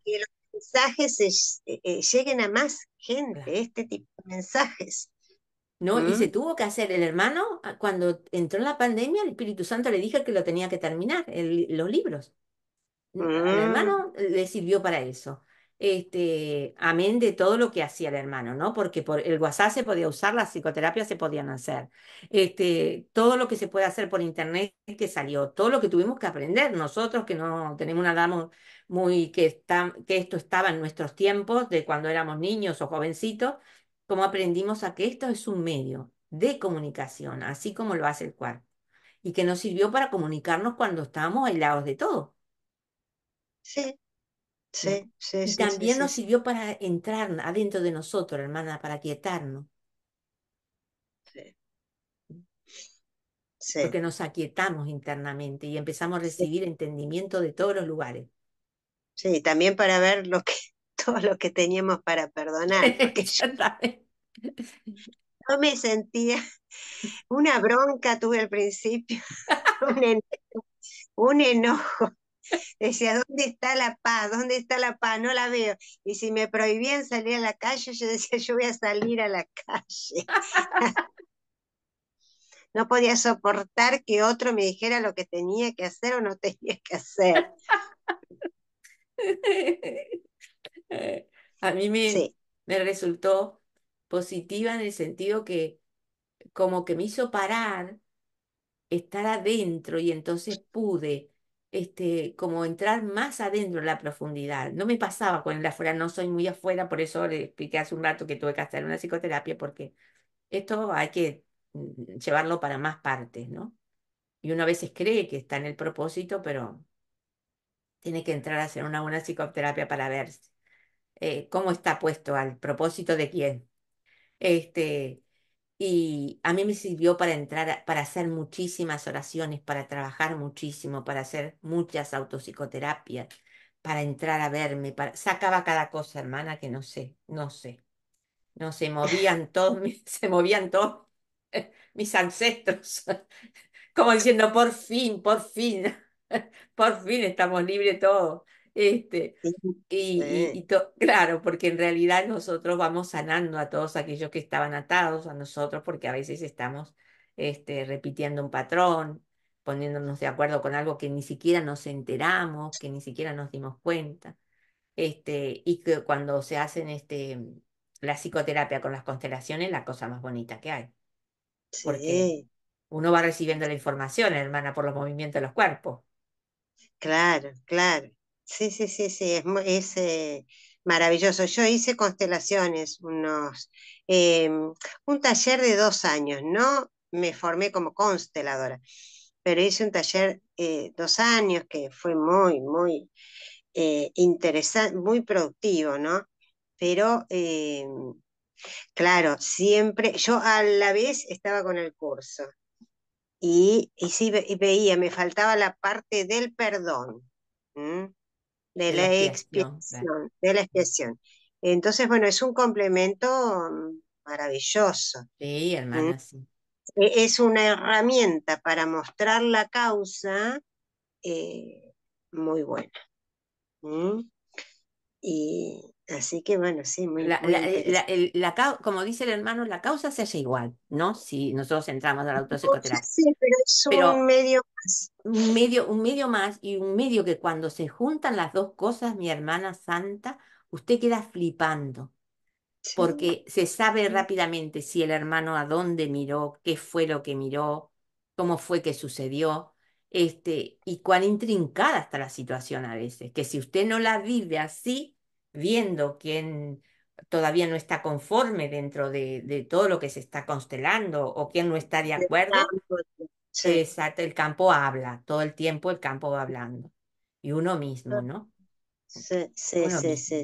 mensajes eh, eh, lleguen a más gente, este tipo de mensajes. No, y ¿Mm? se tuvo que hacer el hermano, ah, cuando entró en la pandemia, el Espíritu Santo le dijo que lo tenía que terminar, los libros. El mm. hermano le sirvió para eso este, amén de todo lo que hacía el hermano, ¿no? Porque por el WhatsApp se podía usar, las psicoterapias se podían hacer, este, todo lo que se puede hacer por internet que salió, todo lo que tuvimos que aprender nosotros que no tenemos una edad muy, que, que esto estaba en nuestros tiempos de cuando éramos niños o jovencitos, cómo aprendimos a que esto es un medio de comunicación, así como lo hace el cuarto y que nos sirvió para comunicarnos cuando estábamos aislados de todo. Sí, Sí, y también nos sirvió para entrar adentro de nosotros, hermana, para quietarnos. Sí. Porque nos aquietamos internamente y empezamos a recibir entendimiento de todos los lugares. Sí, también para ver lo que, todo lo que teníamos para perdonar. Porque yo, me sentía una bronca, tuve al principio, un enojo Decía, ¿dónde está la paz? ¿Dónde está la paz? No la veo. Y si me prohibían salir a la calle, yo decía, yo voy a salir a la calle. no podía soportar que otro me dijera lo que tenía que hacer o no tenía que hacer. A mí me, resultó positiva en el sentido que como que me hizo parar, estar adentro y entonces pude este, como entrar más adentro en la profundidad. No me pasaba con el afuera, no soy muy afuera, por eso le expliqué hace un rato que tuve que hacer una psicoterapia, porque esto hay que mm, llevarlo para más partes, ¿no? Y uno a veces cree que está en el propósito, pero tiene que entrar a hacer una buena psicoterapia para ver eh, cómo está puesto al propósito de quién. Este, y a mí me sirvió para entrar, para hacer muchísimas oraciones, para trabajar muchísimo, para hacer muchas autopsicoterapias, para entrar a verme, para... sacaba cada cosa, hermana, que no sé, no sé. No se movían todos, se movían todos mis ancestros, como diciendo, por fin, por fin, por fin estamos libres todos. Este, y, claro, porque en realidad nosotros vamos sanando a todos aquellos que estaban atados a nosotros, porque a veces estamos este, repitiendo un patrón, poniéndonos de acuerdo con algo que ni siquiera nos enteramos, que ni siquiera nos dimos cuenta. Este, y que cuando se hacen este, la psicoterapia con las constelaciones, la cosa más bonita que hay. Porque uno va recibiendo la información, hermana, por los movimientos de los cuerpos. Claro, claro. Sí, sí, sí, sí, es, eh, maravilloso. Yo hice constelaciones, unos, eh, un taller de dos años, no me formé como consteladora, pero hice un taller de eh, dos años que fue muy, muy interesante, muy productivo, ¿no? Pero, claro, siempre, yo a la vez estaba con el curso y, sí veía, me faltaba la parte del perdón de, la, expresión, de la expresión. Entonces, bueno, es un complemento mm, maravilloso. Sí, hermano. ¿Mm? E-, es una herramienta para mostrar la causa eh, muy buena. ¿Mm? Y, Así que bueno, sí, muy, la, eh, como dice el hermano, la causa se hace igual, ¿no? Si nosotros entramos a la autopsicoterapia. pero un medio más. Un medio, un medio más y un medio que cuando se juntan las dos cosas, mi hermana santa, usted queda flipando. Porque se sabe rápidamente si el hermano a dónde miró, qué fue lo que miró, cómo fue que sucedió, este, y cuán intrincada está la situación a veces, que si usted no la vive así, viendo quién todavía no está conforme dentro de, todo lo que se está constelando o quién no está de acuerdo. Exacto, el campo habla, todo el tiempo el campo va hablando. Y uno mismo, ¿no? Sí, sí, sí,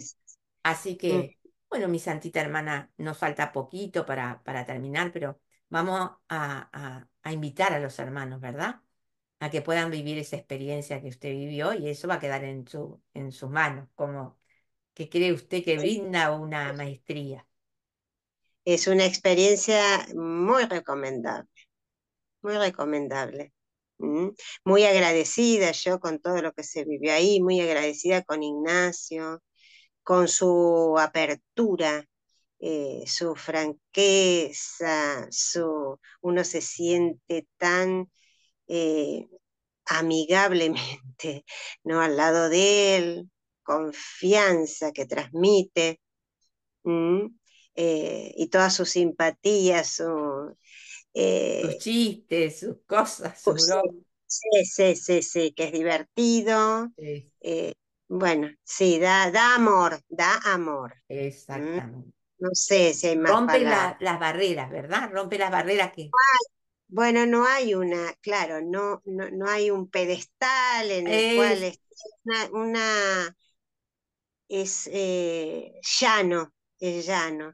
Así mm. que, bueno, mi santita hermana, nos falta poquito para, para terminar, pero vamos a, a, invitar a los hermanos, ¿verdad? A que puedan vivir esa experiencia que usted vivió y eso va a quedar en, su, en sus manos, como ¿Qué cree usted que pues brinda una maestría? Es una experiencia muy recomendable, muy recomendable. Muy agradecida yo con todo lo que se vivió ahí, muy agradecida con Ignacio, con su apertura, eh, su franqueza, su, uno se siente tan eh, amigablemente ¿no? al lado de él, confianza que transmite eh, y todas sus simpatías, su, eh, sus chistes, sus cosas. sí, sí, sí, sí, que es divertido. Eh, bueno, sí, da, da amor, da amor. Exactamente. No sé si Rompe las barreras, ¿verdad? Rompe las barreras que. Bueno, no hay una, claro, no, no, hay un pedestal en el cual una es eh, llano, es llano.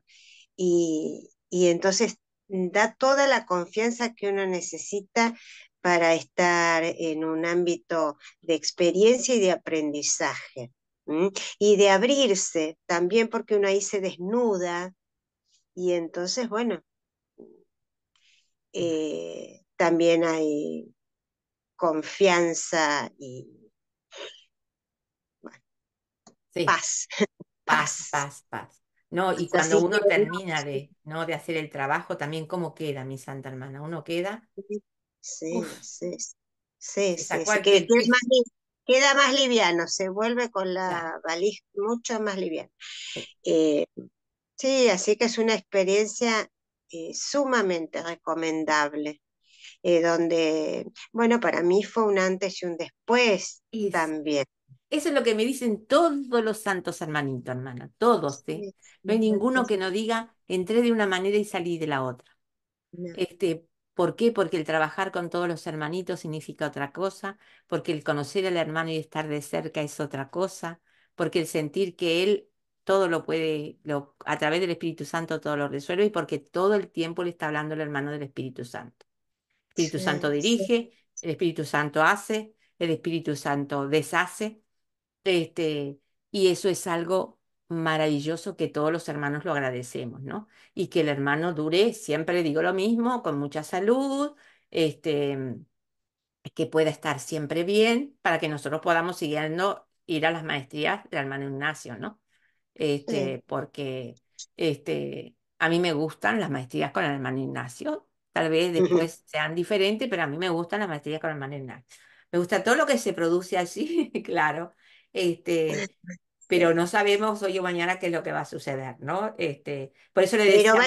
Y, entonces da toda la confianza que uno necesita para estar en un ámbito de experiencia y de aprendizaje. Y de abrirse también porque uno ahí se desnuda. Y entonces, bueno, eh, también hay confianza y, paz. Paz, paz, No, y cuando uno termina de, ¿no? de hacer el trabajo, también cómo queda, mi santa hermana, uno queda. Sí, sí, sí, sí queda más liviano, se vuelve con la claro. mucho más liviana. Eh, sí. así que es una experiencia eh, sumamente recomendable. Eh, donde, bueno, para mí fue un antes y un después y también. Eso es lo que me dicen todos los santos hermanitos, hermana, todos. ¿eh? no hay ninguno que no diga, entré de una manera y salí de la otra. Este, ¿Por qué? Porque el trabajar con todos los hermanitos significa otra cosa, porque el conocer al hermano y estar de cerca es otra cosa, porque el sentir que él todo lo puede, lo, a través del Espíritu Santo todo lo resuelve y porque todo el tiempo le está hablando el hermano del Espíritu Santo. El Espíritu Santo dirige, el Espíritu Santo hace, el Espíritu Santo deshace, este, y eso es algo maravilloso que todos los hermanos lo agradecemos, ¿no? Y que el hermano dure, siempre digo lo mismo, con mucha salud, este, que pueda estar siempre bien para que nosotros podamos siguiendo ir a las maestrías del hermano Ignacio, ¿no? Este, Porque este, a mí me gustan las maestrías con el hermano Ignacio, tal vez después sean diferentes, pero a mí me gustan las maestrías con el hermano Ignacio. Me gusta todo lo que se produce allí, claro, este, pero no sabemos hoy o mañana qué es lo que va a suceder, ¿no? Este, por eso le Pero va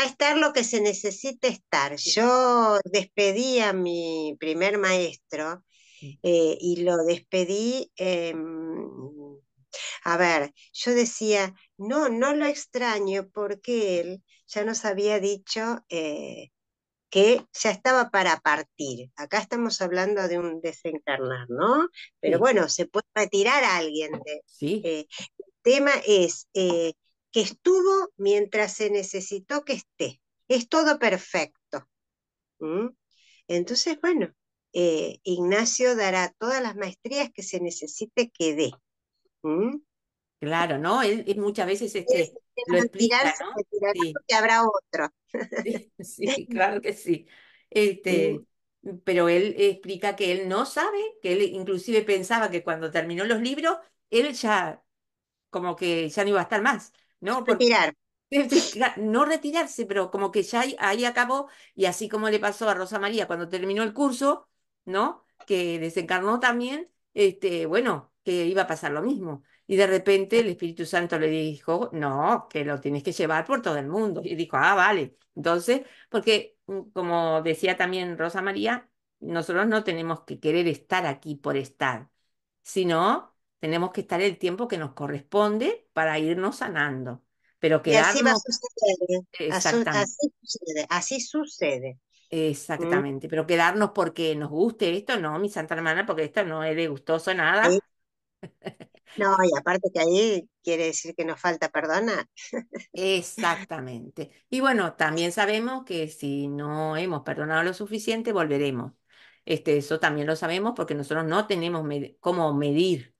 a, estar, lo que se necesite estar. Yo despedí a mi primer maestro eh, y lo despedí... Em, a ver, yo decía, no, no lo extraño porque él ya nos había dicho eh, que ya estaba para partir. Acá estamos hablando de un desencarnar, ¿no? Pero bueno, se puede retirar a alguien. sí. el eh, tema es eh, que estuvo mientras se necesitó que esté. Es todo perfecto. Entonces, bueno, eh, Ignacio dará todas las maestrías que se necesite que dé. Claro, ¿no? muchas veces este, lo explica, ¿no? Que habrá otro. Sí, claro que sí. Este, Pero él explica que él no sabe, que él inclusive pensaba que cuando terminó los libros, él ya, como que ya no iba a estar más, ¿no? Retirar. Este, no retirarse, pero como que ya ahí, acabó, y así como le pasó a Rosa María cuando terminó el curso, ¿no? Que desencarnó también, este, bueno, que iba a pasar lo mismo. Y de repente el Espíritu Santo le dijo, no, que lo tienes que llevar por todo el mundo. Y dijo, ah, vale. Entonces, porque mm, como decía también Rosa María, nosotros no tenemos que querer estar aquí por estar, sino tenemos que estar el tiempo que nos corresponde para irnos sanando. Pero quedarnos así va a suceder. ¿eh? Así, sucede. Así sucede. ¿Mm? Exactamente, pero quedarnos porque nos guste esto, no, mi santa hermana, porque esto no es de gustoso nada. No, y aparte que ahí quiere decir que nos falta perdonar. Exactamente. Y bueno, también sabemos que si no hemos perdonado lo suficiente, volveremos. Este, eso también lo sabemos porque nosotros no tenemos cómo medir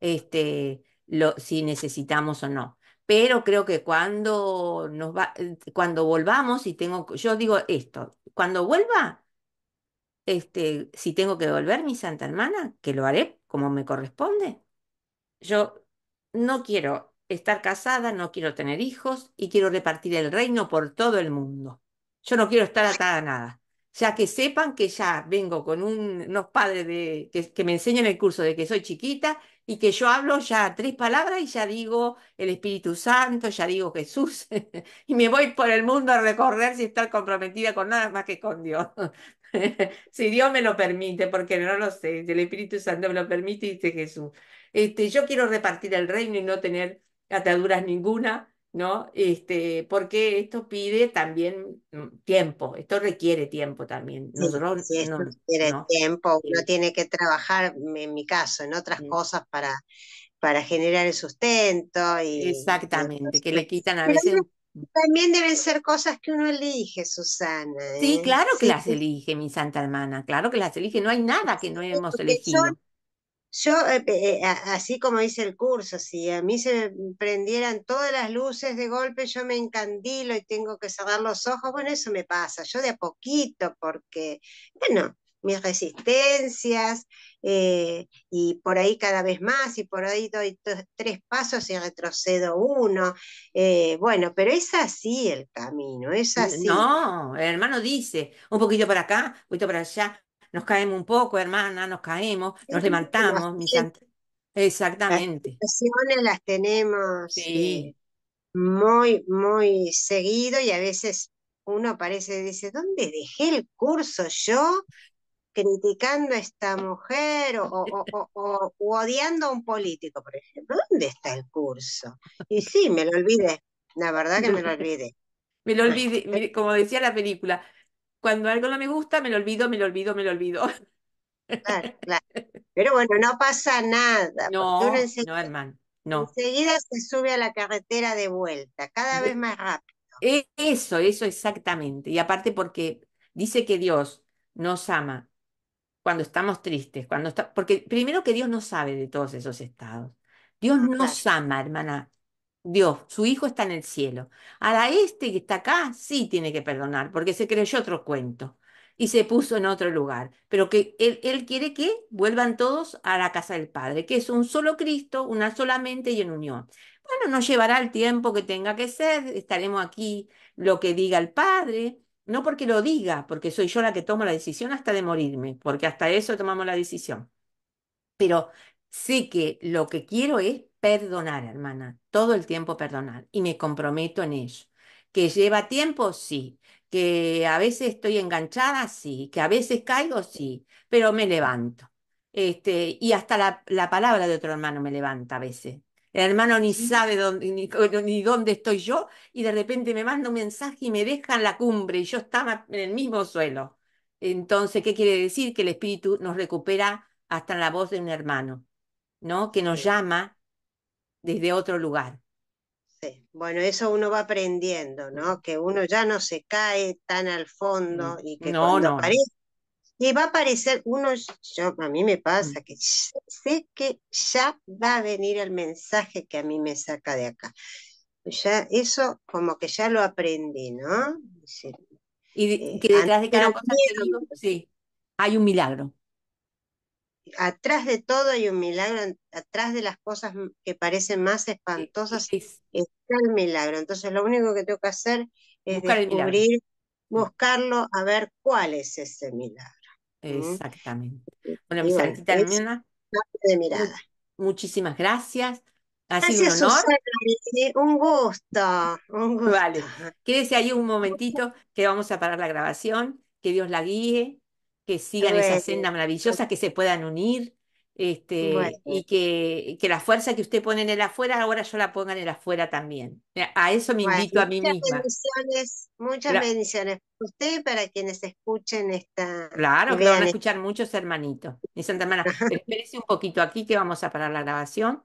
este, si necesitamos o no. Pero creo que cuando, nos va, cuando volvamos, y tengo, yo digo esto, cuando vuelva, este, si tengo que volver, mi santa hermana, que lo haré como me corresponde, yo no quiero estar casada, no quiero tener hijos y quiero repartir el reino por todo el mundo. Yo no quiero estar atada a nada. Ya que sepan que ya vengo con un, unos padres que, me enseñan el curso de que soy chiquita y que yo hablo ya tres palabras y ya digo el Espíritu Santo, ya digo Jesús, y me voy por el mundo a recorrer sin estar comprometida con nada más que con Dios. si Dios me lo permite, porque no lo sé, el Espíritu Santo me lo permite, y dice Jesús. Este, yo quiero repartir el reino y no tener ataduras ninguna, ¿no? Este, porque esto pide también mm, tiempo, esto requiere tiempo también. Nosotros, no, requiere tiempo, uno tiene que trabajar, mm, en mi caso, en otras cosas para, para generar el sustento. Y, Exactamente, que le quitan a veces... También deben ser cosas que uno elige, Susana. Sí, ¿eh? claro que las elige, mi santa hermana, claro que las elige. No hay nada que no hemos elegido. Yo, eh, eh, así como dice el curso, si a mí se me prendieran todas las luces de golpe, yo me encandilo y tengo que cerrar los ojos, bueno, eso me pasa, yo de a poquito, porque, bueno, mis resistencias, eh, y por ahí cada vez más, y por ahí doy tres pasos y retrocedo uno. bueno, pero es así el camino, es así. No, el hermano dice, un poquito para acá, un poquito para allá, nos caemos un poco, hermana, nos caemos, nos levantamos. Exactamente. Las situaciones las tenemos eh, sí. muy, muy seguido y a veces uno parece y dice, ¿dónde dejé el curso yo? criticando a esta mujer o, o, odiando a un político, por ejemplo. ¿Dónde está el curso? Y sí, me lo olvidé. La verdad que me lo olvidé. me lo olvidé, eh como decía la película, cuando algo no me gusta, me lo olvido, me lo olvido, me lo olvido. Claro, claro. Pero bueno, no pasa nada. No, no, hermano. No. Enseguida se sube a la carretera de vuelta, cada vez más rápido. E, eso, eso exactamente. Y aparte porque dice que Dios nos ama cuando estamos tristes, cuando está, porque primero que Dios no sabe de todos esos estados. Dios nos ama, hermana. Dios, su hijo está en el cielo. Ahora este que está acá sí tiene que perdonar, porque se creyó otro cuento y se puso en otro lugar. Pero que él, quiere que vuelvan todos a la casa del Padre, que es un solo Cristo, una sola mente y en unión. Bueno, no llevará el tiempo que tenga que ser, estaremos aquí lo que diga el Padre, no porque lo diga, porque soy yo la que tomo la decisión hasta de morirme, porque hasta eso tomamos la decisión. Pero Sé que lo que quiero es perdonar, hermana, todo el tiempo perdonar y me comprometo en ello. ¿Que lleva tiempo? Sí. ¿Que a veces estoy enganchada? Sí. ¿Que a veces caigo? Sí. Pero me levanto. Este, y hasta la, palabra de otro hermano me levanta a veces. El hermano ni sabe dónde, ni, ni, dónde estoy yo y de repente me manda un mensaje y me deja en la cumbre y yo estaba en el mismo suelo. Entonces, ¿qué quiere decir? Que el Espíritu nos recupera hasta la voz de un hermano. ¿no? Que nos llama desde otro lugar. Sí, bueno, eso uno va aprendiendo, ¿no? Que uno ya no se cae tan al fondo y que no, no. y va a aparecer uno, yo, a mí me pasa mm. que sé que ya va a venir el mensaje que a mí me saca de acá. Ya eso como que ya lo aprendí, ¿no? Y eh, que detrás de cada cosa sí, hay un milagro atrás de todo hay un milagro, atrás de las cosas que parecen más espantosas está el milagro. Entonces lo único que tengo que hacer es descubrir, buscarlo, a ver cuál es ese milagro. Exactamente. Bueno, mi de mirada. Muchísimas gracias. Ha sido un honor. un gusto, un gusto. Vale. Quédese ahí un momentito que vamos a parar la grabación. Que Dios la guíe que sigan esa senda maravillosa, que se puedan unir, este, y que, que, la fuerza que usted pone en el afuera, ahora yo la ponga en el afuera también. Eh, a eso me invito a mí misma. Bendiciones, muchas bendiciones para usted y para quienes escuchen esta. Claro, que van a escuchar muchos hermanitos. Mi Santa Hermana, espérese un poquito aquí que vamos a parar la grabación.